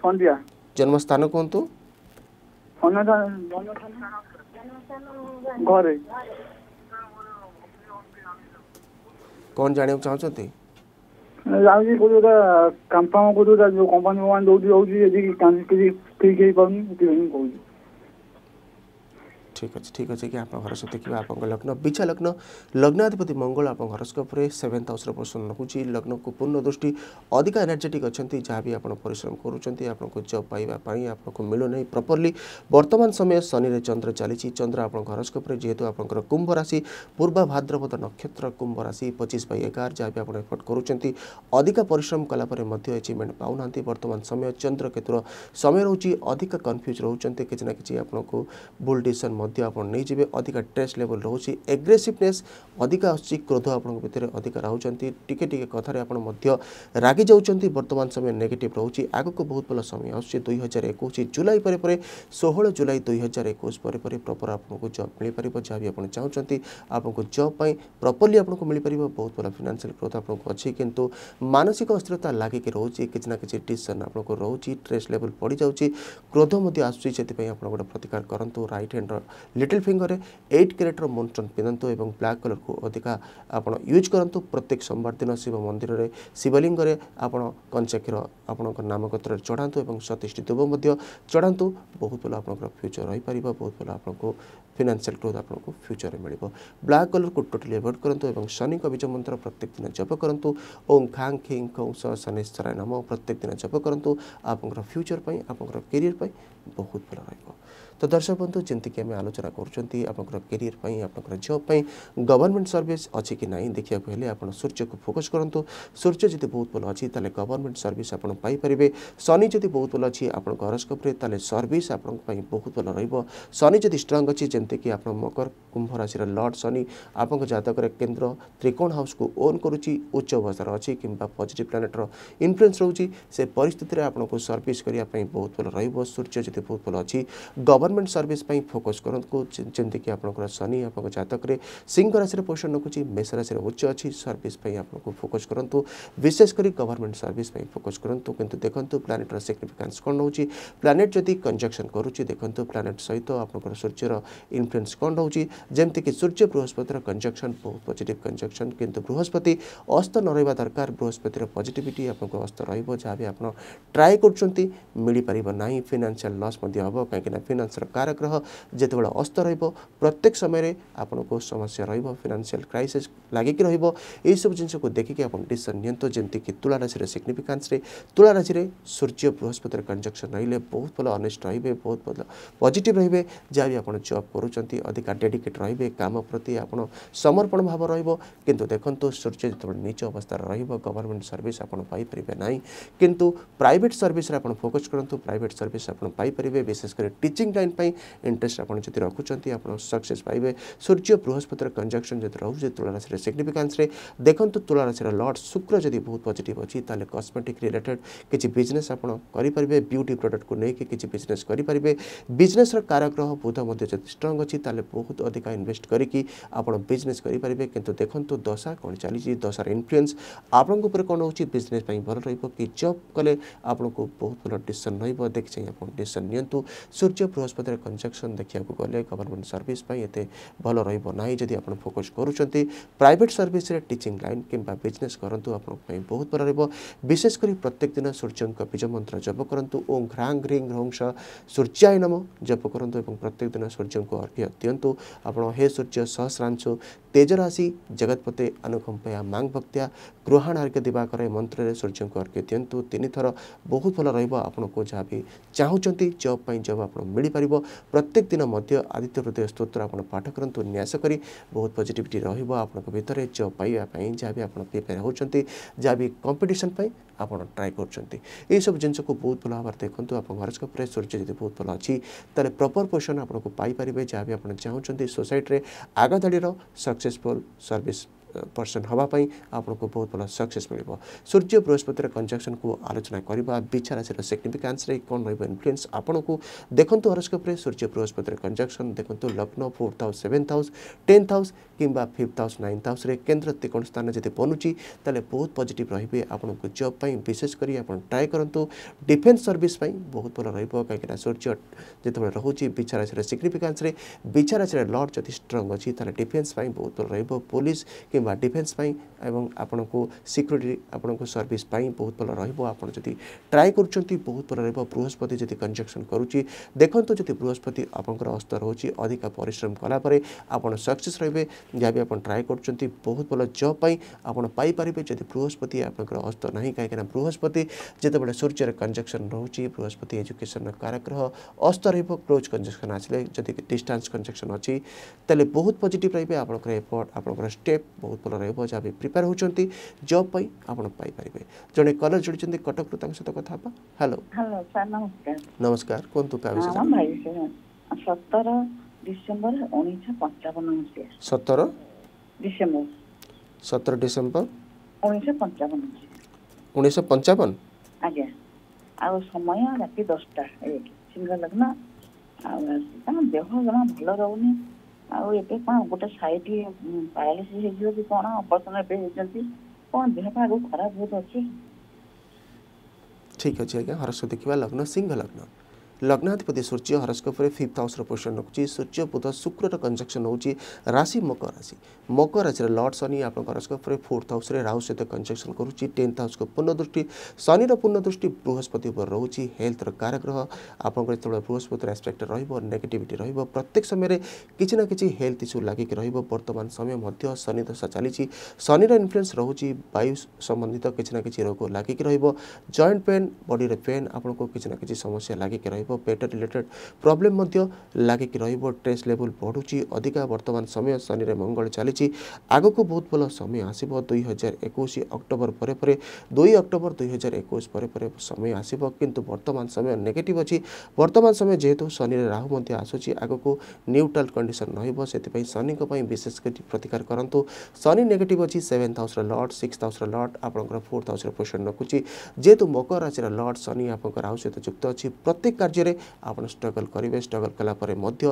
ସନ୍ଧ୍ୟା ଜନ୍ମ ସ୍ଥାନ କୁହନ୍ତୁ ଘରେ କ'ଣ ଜାଣିବାକୁ ଚାହୁଁଛନ୍ତି ଯାଉଛି କୋଉ ଯୋଉଟା କାମ କୋଉ ଯୋଉଟା ଯୋଉ କମ୍ପାନୀ ଫମ୍ପାନୀ ଦଉଛି ହଉଛି ଏଠି କିଛି ଠିକ୍ ହେଇପାରୁନି ସେଥିପାଇଁ କହୁଛି ঠিক আছে ঠিক আছে কি আপা হরস্কোপ দেখিবা আপনক লগ্ন বিছা লগ্ন লগ্নাধিপতি মঙ্গল আপন হরস্কোপরে সেভেন্থ হাউসর পোষণ রকুচি লগ্নকু পূর্ণ দৃষ্টি অধিক এনার্জেটিক অনেক যা বি আপনার পরিশ্রম করছেন আপনার জব পাইবা আপনার মিলুনা প্রপরলি বর্তমান সময় শনিরে চন্দ্র চালিছি চন্দ্র আপনার হরস্কোপরে যেহেতু আপনার কুম্ভ রাশি পূর্বা ভাদ্রপদ নক্ষত্র কুম্ভ রাশি পঁচিশ বাই এগার যা বি আপনার এফর্ট করছেন অধিক পরিশ্রম কলাপরে এচিভমেন্ট পাওনা বর্তমান সময় চন্দ্র কেতুর সময় রয়েছে অধিক কনফ্ୟୁଜ୍ রয়েছেন কিছু না কিছু আপনার ভুল ডিসিশন ମଧ୍ୟ ଆପଣ ନେଇଯିବେ ଅଧିକା ଟ୍ରେସ୍ ଲେବଲ୍ ରହୁଛି ଏଗ୍ରେସିଭନେସ୍ ଅଧିକା ଆସୁଛି କ୍ରୋଧ ଆପଣଙ୍କ ଭିତରେ ଅଧିକା ରହୁଛନ୍ତି ଟିକେ ଟିକେ କଥାରେ ଆପଣ ମଧ୍ୟ ରାଗି ଯାଉଛନ୍ତି ବର୍ତ୍ତମାନ ସମୟ ନେଗେଟିଭ୍ ରହୁଛି ଆଗକୁ ବହୁତ ଭଲ ସମୟ ଆସୁଛି ଦୁଇ ହଜାର ଏକୋଇଶ ଜୁଲାଇ ପରେ ପରେ ଷୋହଳ ଜୁଲାଇ ଦୁଇ ହଜାର ଏକୋଇଶ ପରେ ପରେ ପ୍ରପର୍ ଆପଣଙ୍କୁ ଜବ୍ ମିଳିପାରିବ ଯାହା ବି ଆପଣ ଚାହୁଁଛନ୍ତି ଆପଣଙ୍କୁ ଜବ୍ ପାଇଁ ପ୍ରପର୍ଲି ଆପଣଙ୍କୁ ମିଳିପାରିବ ବହୁତ ଭଲ ଫିନାନ୍ସିଆଲ ଗ୍ରୋଥ୍ ଆପଣଙ୍କୁ ଅଛି କିନ୍ତୁ ମାନସିକ ଅସ୍ଥିରତା ଲାଗିକି ରହୁଛି କିଛି ନା କିଛି ଡିସିସନ୍ ଆପଣଙ୍କୁ ରହୁଛି ଷ୍ଟ୍ରେସ୍ ଲେଭେଲ୍ ବଢ଼ିଯାଉଛି କ୍ରୋଧ ମଧ୍ୟ ଆସୁଛି ସେଥିପାଇଁ ଆପଣ ଗୋଟେ ପ୍ରତିକାର କରନ୍ତୁ ରାଇଟ୍ ହ୍ୟାଣ୍ଡର लिटिल फिंगर एट क्यारेटर मंचन पिंधतु और ब्लाक कलर को अधिका आप यूज करूँ प्रत्येक सोमवार दिन शिव मंदिर शिवलिंग में आप कंचाक्षर आपंकर नामकत्र चढ़ात और सतीष्टी दुब चढ़ात बहुत भल आपर फ्यूचर रहीपर बहुत भल आप फिनान्सील ग्रोथ आप फ्यूचर में मिल ब्लाक कलर को टोटाली एवोड करूँ और शनि बीज मंत्र प्रत्येक दिन जप करूँ ओं खाँ खी खौ शनेश्वर नम प्रत्येक दिन जप करूँ आप फ्यूचर पर आप कैरियर पर बहुत भल र তো দর্শক বন্ধু যেমিকি আমি আলোচনা করছেন আপনার কেরিয়ার আপনার জব গভর্নমেন্ট সর্ভিস অছি কি না দেখা হলে আপনার সূর্যকে ফোকস করতু সূর্য যদি বহু ভাল অছি তাহলে গভর্নমেন্ট সর্ভিস আপনার পাইপারে শনি যদি বহু ভাল অছি আপনার হরস্কোপে তাহলে সর্ভিস আপনার বহু ভাল রহব শনি যদি স্ট্রং অছি যেমিকি আপনার মকর कुंभ राशि लर्ड शनि आप जतक केन्द्र त्रिकोण हाउस को ओन करुच्ची उच्च अवस्था अच्छी कि पजिट प्लानेट्र इनफ्लुएंस रोचे से पिस्थित आपको सर्विस करने बहुत भल रूर्य जी बहुत भल अच्छी गवर्नमेंट सर्विस फोकस करूँ जमीक आपंकर शनि आप जतक सिंह राशि पोषण रखुच्छी मेष राशि उच्च अच्छी सर्विस आपको फोकस करूँ विशेषकर गवर्नमेंट सर्विस फोकस करूँ कि देखते प्लानेट सिग्निफिकेन्स कौन रोच प्लानेट जदि कंजक्शन करुच्ची देखो प्लानेट सहित आप सूर्यर इनफ्लुएंस कौन रोचे ଯେମିତିକି ସୂର୍ଯ୍ୟ ବୃହସ୍ପତିର କଞ୍ଜକ୍ସନ୍ ବହୁତ ପଜିଟିଭ୍ କଞ୍ଜକ୍ସନ୍ କିନ୍ତୁ ବୃହସ୍ପତି ଅସ୍ତ ନ ରହିବା ଦରକାର ବୃହସ୍ପତିର ପଜିଟିଭିଟି ଆପଣଙ୍କୁ ଅସ୍ତ ରହିବ ଯାହା ବି ଆପଣ ଟ୍ରାଏ କରୁଛନ୍ତି ମିଳିପାରିବ ନାହିଁ ଫିନାନ୍ସିଆଲ୍ ଲସ୍ ମଧ୍ୟ ହେବ କାହିଁକିନା ଫିନାନ୍ସର କାରଗ୍ରହ ଯେତେବେଳେ ଅସ୍ତ ରହିବ ପ୍ରତ୍ୟେକ ସମୟରେ ଆପଣଙ୍କୁ ସମସ୍ୟା ରହିବ ଫିନାନ୍ସିଆଲ୍ କ୍ରାଇସିସ୍ ଲାଗିକି ରହିବ ଏହିସବୁ ଜିନିଷକୁ ଦେଖିକି ଆପଣ ଡିସିସନ୍ ନିଅନ୍ତୁ ଯେମିତିକି ତୁଳା ରାଶିର ସିଗ୍ନିଫିକାନ୍ସରେ ତୁଳା ରାଶିରେ ସୂର୍ଯ୍ୟ ବୃହସ୍ପତିର କଞ୍ଜକ୍ସନ୍ ରହିଲେ ବହୁତ ଭଲ ଅନେଷ୍ଟ ରହିବେ ବହୁତ ଭଲ ପଜିଟିଭ୍ ରହିବେ ଯାହା ବି ଆପଣ ଜବ୍ କରୁଛନ୍ତି ଅଧିକା ଡେଡିକେଟ୍ ମାର୍କେଟ୍ ରହିବେ କାମ ପ୍ରତି ଆପଣ ସମର୍ପଣ ଭାବ ରହିବ କିନ୍ତୁ ଦେଖନ୍ତୁ ସୂର୍ଯ୍ୟ ଯେତେବେଳେ ନିଜ ଅବସ୍ଥାରେ ରହିବ ଗଭର୍ଣ୍ଣମେଣ୍ଟ ସର୍ଭିସ୍ ଆପଣ ପାଇପାରିବେ ନାହିଁ କିନ୍ତୁ ପ୍ରାଇଭେଟ୍ ସର୍ଭିସ୍ରେ ଆପଣ ଫୋକସ୍ କରନ୍ତୁ ପ୍ରାଇଭେଟ୍ ସର୍ଭିସ୍ ଆପଣ ପାଇପାରିବେ ବିଶେଷ କରି ଟିଚିଂ ଲାଇନ୍ ପାଇଁ ଇଣ୍ଟରେଷ୍ଟ ଆପଣ ଯଦି ରଖୁଛନ୍ତି ଆପଣ ସକ୍ସେସ୍ ପାଇବେ ସୂର୍ଯ୍ୟ ବୃହସ୍ପତିର କଞ୍ଜକ୍ସନ୍ ଯଦି ରହୁଛି ତୁଳାରାଶିର ସିଗ୍ନିଫିକାନ୍ସରେ ଦେଖନ୍ତୁ ତୁଳାରାଶିର ଲର୍ଡ଼ ଶୁକ୍ର ଯଦି ବହୁତ ପଜିଟିଭ୍ ଅଛି ତାହେଲେ କସ୍ମେଟିକ୍ ରିଲେଟେଡ୍ କିଛି ବିଜନେସ୍ ଆପଣ କରିପାରିବେ ବିୟୁଟି ପ୍ରଡ଼କ୍ଟକୁ ନେଇକି କିଛି ବିଜନେସ୍ କରିପାରିବେ ବିଜନେସ୍ର କାରାଗ୍ରହ ବୁଧ ମଧ୍ୟ ଯଦି ଷ୍ଟ୍ରଙ୍ଗ ଅଛି ତାହେଲେ ବହୁତ ଅଧିକ अधिका इनभेस्ट करजनेस करेंगे कितना देखो दशा कौन चली दशार इनफ्लुएंस आपं कौन हो बिजनेस भल रही जब कले आपको बहुत भल डन रही देखिए डिशन नियंतु सूर्य बृहस्पति कंजक्शन देखा गले गवर्नमेंट सर्विस भल रही जब आप फोकस कर प्राइट सर्विस टीचिंग लाइन किजने करूँ आप बहुत भल रशेषकर प्रत्येक दिन सूर्य बीज मंत्र जप करूँ ओं घ्री घ्रंश सूर्याय नम जप करूँ प्रत्येक दिन सूर्य को अर्घ्य दिंतु આપણો હે સૂર્ય સહસ્રાંશુ ତେଜରାଶି ଜଗତପତି ଅନୁକମ୍ପୟା ମାଙ୍ଗ ଭକ୍ତିଆ ଗୃହାଣ ହରିକ ଦିବାକର ଏ ମନ୍ତ୍ରରେ ସୂର୍ଯ୍ୟଙ୍କୁ ଅର୍ଘ୍ୟ ଦିଅନ୍ତୁ ତିନିଥର ବହୁତ ଭଲ ରହିବ ଆପଣଙ୍କୁ ଯାହା ବି ଚାହୁଁଛନ୍ତି ଜବ୍ ପାଇଁ ଜବ୍ ଆପଣ ମିଳିପାରିବ ପ୍ରତ୍ୟେକ ଦିନ ମଧ୍ୟ ଆଦିତ୍ୟ ହୃଦୟ ସ୍ତୋତ୍ର ଆପଣ ପାଠ କରନ୍ତୁ ନ୍ୟାସ କରି ବହୁତ ପଜିଟିଭିଟି ରହିବ ଆପଣଙ୍କ ଭିତରେ ଜବ୍ ପାଇବା ପାଇଁ ଯାହା ବି ଆପଣ ପ୍ରିପେୟାର ହେଉଛନ୍ତି ଯାହା ବି କମ୍ପିଟିସନ୍ ପାଇଁ ଆପଣ ଟ୍ରାଏ କରୁଛନ୍ତି ଏହିସବୁ ଜିନିଷକୁ ବହୁତ ଭଲ ଭାବରେ ଦେଖନ୍ତୁ ଆପଣ ହରସ୍କୋପ୍ ଉପରେ ସୂର୍ଯ୍ୟ ଯଦି ବହୁତ ଭଲ ଅଛି ତାହେଲେ ପ୍ରପର୍ ପୋଜିସନ୍ ଆପଣଙ୍କୁ ପାଇପାରିବେ ଯାହା ବି ଆପଣ ଚାହୁଁଛନ୍ତି ସୋସାଇଟିରେ ଆଗ ଧାଡ଼ିର ସକ୍ସେସଫୁଲ୍ ସର୍ଭିସ୍ ପର୍ସେଣ୍ଟ ହେବା ପାଇଁ ଆପଣଙ୍କୁ ବହୁତ ଭଲ ସକ୍ସେସ୍ ମିଳିବ ସୂର୍ଯ୍ୟ ବୃହସ୍ପତିର କଞ୍ଜକ୍ସନ୍କୁ ଆଲୋଚନା କରିବା ବିଛା ରାଶିର ସିଗ୍ନିଫିକାନ୍ସରେ କ'ଣ ରହିବ ଇନଫ୍ଲୁଏନ୍ସ ଆପଣଙ୍କୁ ଦେଖନ୍ତୁ ହରସ୍କୋପ୍ରେ ସୂର୍ଯ୍ୟ ବୃହସ୍ପତିର କଞ୍ଜକ୍ସନ୍ ଦେଖନ୍ତୁ ଲଗ୍ନ fourth house seventh house tenth house କିମ୍ବା ଫିଫ୍ଥ ହାଉସ୍ ନାଇନ୍ଥ ହାଉସ୍ରେ କେନ୍ଦ୍ର ତ୍ରିକୋଣ ସ୍ଥାନ ଯଦି ବନୁଛି ତାହେଲେ ବହୁତ ପଜିଟିଭ୍ ରହିବେ ଆପଣଙ୍କୁ ଜବ୍ ପାଇଁ ବିଶେଷ କରି ଆପଣ ଟ୍ରାଏ କରନ୍ତୁ ଡିଫେନ୍ସ ସର୍ଭିସ୍ ପାଇଁ ବହୁତ ଭଲ ରହିବ କାହିଁକିନା ସୂର୍ଯ୍ୟ ଯେତେବେଳେ ରହୁଛି ବିଛା ରାଶିର ସିଗ୍ନିଫିକାନ୍ସରେ ବିଛା ରାଶିର ଲର୍ଡ଼ ଯଦି ଷ୍ଟ୍ରଙ୍ଗ ଅଛି ତାହେଲେ ଡିଫେନ୍ସ ପାଇଁ ବହୁତ ଭଲ ରହିବ ପୋଲିସ୍ কিংবা ডিফেন্স পাই এবং আপনার সিক্যুরিটি আপনার সর্ভিস পাই বহুত ভাল রহব আপনার যদি ট্রাই করছেন বহুত ভাল রহব বৃহস্পতি যদি কনজকশন করুচি দেখুন যদি বৃহস্পতি আপনার অস্ত রয়েছে অধিক পরিশ্রম কলাপরে আপনার সকসেস রহবে যা বি আপনার ট্রাই করছেন বহুত ভাল জব পাই আপনার পাইপারে যদি বৃহস্পতি আপনার অস্ত না কিনা বৃহস্পতি যেতবে সূর্যের কনজকশন রয়েছে বৃহস্পতি এজুকেশন কারগ্রহ অস্ত রহব ক্লোজ কনজকশন আসলে যদি ডিষ্টান্স কনজকশন অ তাহলে বহুত পজিটিভ রহবে আপনার এফর্ট আপনার স্টেপ ଉତ୍ପନ୍ନ ରହିବ ଯାହା ବି ପ୍ରିପେୟାର ହେଉଛନ୍ତି ଜବ୍ ପାଇଁ ଆପଣ ପାଇପାରିବେ ଜଣେ କଲର୍ ଯୋଡ଼ିଛନ୍ତି କଟକରୁ ତାଙ୍କ ସହିତ କଥା ହେବା ହ୍ୟାଲୋ ହ୍ୟାଲୋ ସାର୍ ନମସ୍କାର ନମସ୍କାର କୁହନ୍ତୁ କାହା ବିଷୟରେ ସତର ଡିସେମ୍ବର ଉଣେଇଶହ ପଞ୍ଚାବନ ମସିହା ସତର ଡିସେମ୍ବର ସତର ଡିସେମ୍ବର ଉଣେଇଶହ ପଞ୍ଚାବନ ଉଣେଇଶହ ପଞ୍ଚାବନ ଆଜ୍ଞା ଆଉ ସମୟ ରାତି ଦଶଟା ଏକ ସିଂହ ଲଗ୍ନ ଆଉ ଦେହ ଜମା ଭଲ ରହୁନି ଆଉ ଏବେ କ'ଣ ଗୋଟେ ସାଇଟ୍ ପାରାଲିସିସ୍ ହେଇଯିବ କି କ'ଣ ଅପରେସନ୍ ଏବେ ହେଇଛନ୍ତି କ'ଣ ଦେହ ପା ଆଗକୁ ଖରାପ ବହୁତ ଅଛି ଠିକ୍ ଅଛି ଆଜ୍ଞା ହରସ ଦେଖିବା ଲଗ୍ନ ସିଂହ ଲଗ୍ନ ଲଗ୍ନାଧିପତି ସୂର୍ଯ୍ୟ ହରସ୍କୋପରେ ଫିଫ୍ଥ ହାଉସ୍ର ପୋଜିସନ୍ ରଖୁଛି ସୂର୍ଯ୍ୟ ବୁଧ ଶୁକ୍ରର କଞ୍ଜକ୍ସନ୍ ହେଉଛି ରାଶି ମକର ରାଶି ମକର ରାଶିରେ ଲର୍ଡ଼ ଶନି ଆପଣଙ୍କ ହରସ୍କୋପରେ ଫୋର୍ଥ ହାଉସ୍ରେ ରାହୁ ସହିତ କଞ୍ଜକ୍ସନ୍ କରୁଛି ଟେନ୍ଥ ହାଉସ୍କୁ ପୂର୍ଣ୍ଣଦୃଷ୍ଟି ଶନିର ପୂର୍ଣ୍ଣଦୃଷ୍ଟି ବୃହସ୍ପତି ଉପରେ ରହୁଛି ହେଲ୍ଥର କାରଗ୍ରହ ଆପଣଙ୍କର ଯେତେବେଳେ ବୃହସ୍ପତିର ଆସ୍ପେକ୍ଟ ରହିବ ନେଗେଟିଭିଟି ରହିବ ପ୍ରତ୍ୟେକ ସମୟରେ କିଛି ନା କିଛି ହେଲ୍ଥ ଇସ୍ୟୁ ଲାଗିକି ରହିବ ବର୍ତ୍ତମାନ ସମୟ ମଧ୍ୟ ଶନି ଦଶା ଚାଲିଛି ଶନିର ଇନଫ୍ଲୁଏନ୍ସ ରହୁଛି ବାୟୁ ସମ୍ବନ୍ଧିତ କିଛି ନା କିଛି ରୋଗ ଲାଗିକି ରହିବ ଜଏଣ୍ଟ ପେନ୍ ବଡ଼ିରେ ପେନ୍ ଆପଣଙ୍କୁ କିଛି ନା କିଛି ସମସ୍ୟା ଲାଗିକି ରହିବ ଓ ପେଟ ରିଲେଟେଡ୍ ପ୍ରୋବ୍ଲେମ୍ ମଧ୍ୟ ଲାଗିକି ରହିବ ଟ୍ରେସ୍ ଲେବୁଲ୍ ବଢ଼ୁଛି ଅଧିକା ବର୍ତ୍ତମାନ ସମୟ ଶନିରେ ମଙ୍ଗଳ ଚାଲିଛି ଆଗକୁ ବହୁତ ଭଲ ସମୟ ଆସିବ ଦୁଇ ହଜାର ଏକୋଇଶ ଅକ୍ଟୋବର ପରେ ପରେ ଦୁଇ ଅକ୍ଟୋବର ଦୁଇ ହଜାର ଏକୋଇଶ ପରେ ପରେ ସମୟ ଆସିବ କିନ୍ତୁ ବର୍ତ୍ତମାନ ସମୟ ନେଗେଟିଭ୍ ଅଛି ବର୍ତ୍ତମାନ ସମୟ ଯେହେତୁ ଶନିରେ ରାହୁ ମଧ୍ୟ ଆସୁଛି ଆଗକୁ ନ୍ୟୁଟ୍ରାଲ୍ କଣ୍ଡିସନ୍ ରହିବ ସେଥିପାଇଁ ଶନିଙ୍କ ପାଇଁ ବିଶେଷ କରି ପ୍ରତିକାର କରନ୍ତୁ ଶନି ନେଗେଟିଭ୍ ଅଛି ସେଭେନ୍ଥ ହାଉସ୍ର ଲର୍ଡ଼ ସିକ୍ସଥ ହାଉସ୍ର ଲର୍ଡ଼ ଆପଣଙ୍କର ଫୋର୍ଥ ହାଉସ୍ର ପୋଜିସନ୍ ରଖୁଛି ଯେହେତୁ ମକର ରାଶିର ଲର୍ଡ଼ ଶନି ଆପଣଙ୍କ ରାହୁ ସହିତ ଯୁକ୍ତ ଅଛି ପ୍ରତ୍ୟେକ କାର୍ଯ୍ୟ ସାହାଯ୍ୟରେ ଆପଣ ଷ୍ଟ୍ରଗଲ୍ କରିବେ ଷ୍ଟ୍ରଗଲ୍ କଲାପରେ ମଧ୍ୟ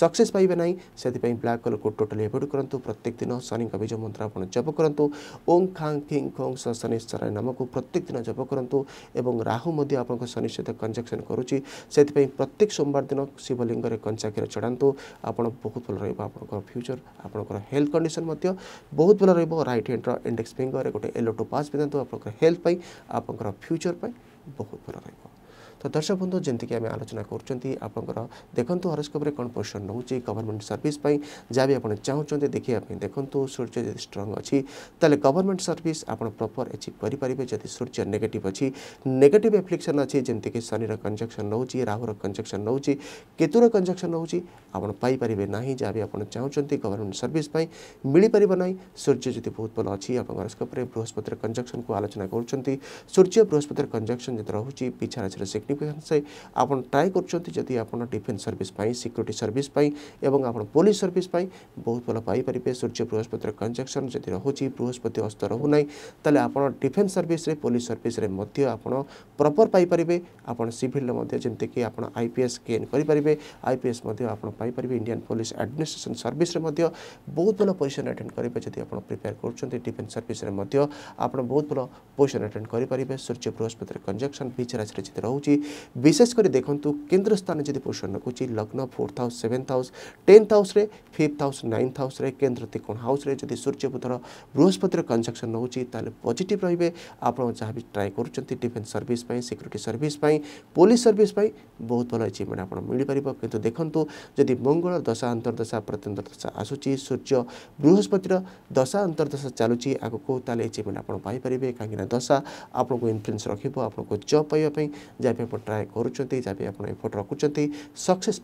ସକ୍ସେସ୍ ପାଇବେ ନାହିଁ ସେଥିପାଇଁ ବ୍ଲାକ୍ କଲର୍କୁ ଟୋଟାଲି ଏଭୋଏଡ଼୍ କରନ୍ତୁ ପ୍ରତ୍ୟେକ ଦିନ ଶନିଙ୍କ ବୀଜ ମନ୍ତ୍ର ଆପଣ ଜପ କରନ୍ତୁ ଓମ୍ ଖାଂ ଖିଂ ଖୋଂ ଶନିଶ୍ଚରାୟ ନାମକୁ ପ୍ରତ୍ୟେକ ଦିନ ଜପ କରନ୍ତୁ ଏବଂ ରାହୁ ମଧ୍ୟ ଆପଣଙ୍କ ଶନି ସହିତ କଞ୍ଜକ୍ସନ୍ କରୁଛି ସେଥିପାଇଁ ପ୍ରତ୍ୟେକ ସୋମବାର ଦିନ ଶିବଲିଙ୍ଗରେ କଞ୍ଚା କ୍ଷୀର ଚଢ଼ାନ୍ତୁ ଆପଣ ବହୁତ ଭଲ ରହିବ ଆପଣଙ୍କର ଫ୍ୟୁଚର୍ ଆପଣଙ୍କର ହେଲ୍ଥ କଣ୍ଡିସନ୍ ମଧ୍ୟ ବହୁତ ଭଲ ରହିବ ରାଇଟ୍ ହ୍ୟାଣ୍ଡର ଇଣ୍ଡେକ୍ସ ଫିଙ୍ଗରରେ ଗୋଟେ ୟେଲୋ ଟୁ ପାସ୍ ପିନ୍ଧନ୍ତୁ ଆପଣଙ୍କର ହେଲ୍ଥ ପାଇଁ ଆପଣଙ୍କର ଫ୍ୟୁଚର୍ ପାଇଁ ବହୁତ ଭଲ ରହିବ তো দর্শক বন্ধু যেমিকি আমি আলোচনা করছেন আপনার দেখুন হরস্কোপে কোণ পোজিশন রয়েছে গভর্নমেন্ট সর্ভিস যা বি আপনার চাহুমান দেখা দেখুন সূর্য যদি স্ট্রং অছি তাহলে গভর্নমেন্ট সর্ভিস আপনার প্রপর এচিভ করে পারে যদি সূর্য নেগেটিভ অছি নেগেটিভ এফ্লিকশন অছি যেমিকি শনির কনজকশন রয়েছে রাহুর কনজকশন রয়েছে কেতুর কনজকশন রয়েছে আপনার পাইপারে না যা বি আপনার চাহুমান গভর্নমেন্ট সর্ভিস মিপার না সূর্য যদি বহুত ভাল অছি আপনার হরস্কোপে বৃহস্পতির কনজকশন কু আলোচনা করছেন সূর্য বৃহস্পতির কনজকশন যেটা রয়েছে পিছা রাশি সিগনি क्वालिफिकेसन से आपड़ ट्राए करदी आप defence service security service police service बहुत भल पाइपर सूर्य बृहस्पति कंजक्शन जदि रोचे बृहस्पति अस्त रोना तेल आप defence service police service proper पाइपर आप सिभिल जमीक आप आई पी एस गेन करेंगे IPS P Indian police administration service बहुत भल पोजिशन आटेड करेंगे जब आप प्रिपेयर करफेन्स सर्विस बहुत भल पोजिशन आटेड करेंगे सूर्य बृहस्पतिर कंजक्शन बीच राज्य जब रोचे विशेषकर देखूँ केन्द्र स्थान जब पोषण रखुच लग्न fourth house seventh house tenth house fifth house ninth house केन्द्र त्रिकोण हाउस जदि सूर्य बुधर बृहस्पतिर कंजक्शन रोचे पजिट रे आप जहाँ भी ट्राए कर defence service security service police service बहुत भल एचिवमेंट आप मिलपर कि देखो जदि मंगल दशा अंतर्दशा प्रत्यंतर्दशा आसूची सूर्य बृहस्पतिर दशा अंतर्दशा चलुची आग को एचिवमेंट आप पारे कहीं दशा आपको इनफ्लुएंस रख आपको जब पाइबापी जहाँ एपट ट्राए कर जदि आप एफर्ट रखुंट सक्सेस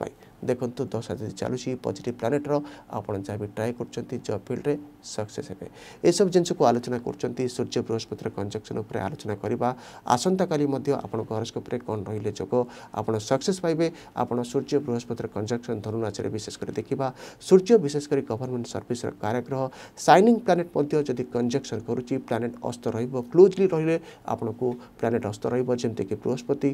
ଦେଖନ୍ତୁ ଦଶ ଯଦି ଚାଲୁଛି ପଜିଟିଭ୍ ପ୍ଲାନେଟ୍ର ଆପଣ ଯାହା ବି ଟ୍ରାଏ କରୁଛନ୍ତି ଜବ୍ ଫିଲ୍ଡରେ ସକ୍ସେସ୍ ହେବେ ଏସବୁ ଜିନିଷକୁ ଆଲୋଚନା କରୁଛନ୍ତି ସୂର୍ଯ୍ୟ ବୃହସ୍ପତିର କଞ୍ଜକ୍ସନ୍ ଉପରେ ଆଲୋଚନା କରିବା ଆସନ୍ତାକାଲି ମଧ୍ୟ ଆପଣଙ୍କ ହରସ୍କୋପ୍ରେ କ'ଣ ରହିଲେ ଯୋଗ ଆପଣ ସକ୍ସେସ୍ ପାଇବେ ଆପଣ ସୂର୍ଯ୍ୟ ବୃହସ୍ପତିର କଞ୍ଜକ୍ସନ୍ ଧନୁରାଶିରେ ବିଶେଷ କରି ଦେଖିବା ସୂର୍ଯ୍ୟ ବିଶେଷ କରି ଗଭର୍ଣ୍ଣମେଣ୍ଟ ସର୍ଭିସର କାରାଗ୍ରହ ସାଇନିଂ ପ୍ଲାନେଟ୍ ମଧ୍ୟ ଯଦି କଞ୍ଜକ୍ସନ୍ କରୁଛି ପ୍ଲାନେଟ୍ ଅସ୍ତ ରହିବ କ୍ଲୋଜଲି ରହିଲେ ଆପଣଙ୍କୁ ପ୍ଲାନେଟ୍ ଅସ୍ତ ରହିବ ଯେମିତିକି ବୃହସ୍ପତି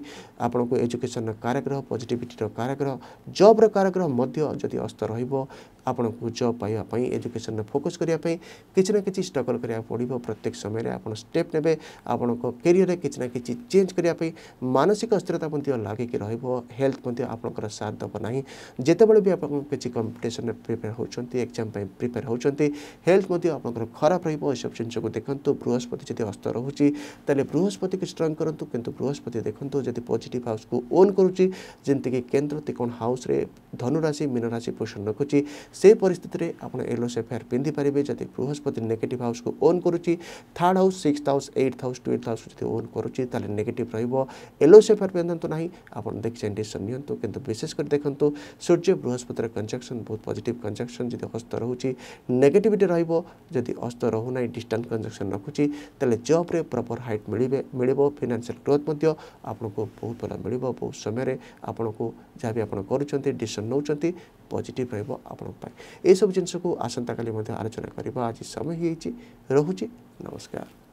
ଆପଣଙ୍କୁ ଏଜୁକେସନର କାରାଗ୍ରହ ପଜିଟିଭିଟିର କାରାଗ୍ରହ ଜବ୍ ପ୍ରକାର ମଧ୍ୟ ଯଦି ଅସ୍ତ ରହିବ आपण जब पाइबा एजुकेशन में फोकस करने कि ना कि स्ट्रगल करा पड़ो प्रत्येक समय स्टेप ने आपण कैरियर किसी ना कि चेज करने मानसिक अस्थिरता लग कि रेल्थ आपंकर साथ दब ना जिते बड़ी आप किसी कंपिटन में प्रिपेयर होती एक्जाम प्रिपेयर होल्थ आपंकर खराब रही है सब जिन देखते बृहस्पति जब अस्त रोचे तेल बृहस्पति की स्ट्रंग करूँ कि बृहस्पति देखो जब पजिट हाउस को ओन करुच्ची जमीक केन्द्र त्रिकोण हाउस धनुराशि मीन राशि पोषण रखुच्छी से परिस्थिति आपड़ येलो सेफेयर पिंधि पारे जब बृहस्पति नेगेटिव हाउस को ओन करुच्ची third house six house eighth house twelfth house जब ओन करुच्ची नेगेटिव रेलो सेफेयर पिंधतु ना आपड़ देखिए डिशन नियंतु कितु विशेषकर देखो सूर्य बृहस्पतिर कंजक्शन बहुत पजिट कंजक्शन जब अस्त रोचे नेगेटिविटी रदि हस्त रोना डिस्टान्स कंजक्शन रखुच्छी तेल जब्रे प्रपर हाइट मिले मिले फिनान्सील ग्रोथ आपन को बहुत भल मिल बहुत समय आपन को जहाँ भी आप डिशन नौकर पजिट रोप ଏସବୁ ଜିନିଷକୁ ଆସନ୍ତାକାଲି ମଧ୍ୟ ଆଲୋଚନା କରିବା ଆଜି ସମୟ ହେଇଯାଇଛି ରହୁଛି ନମସ୍କାର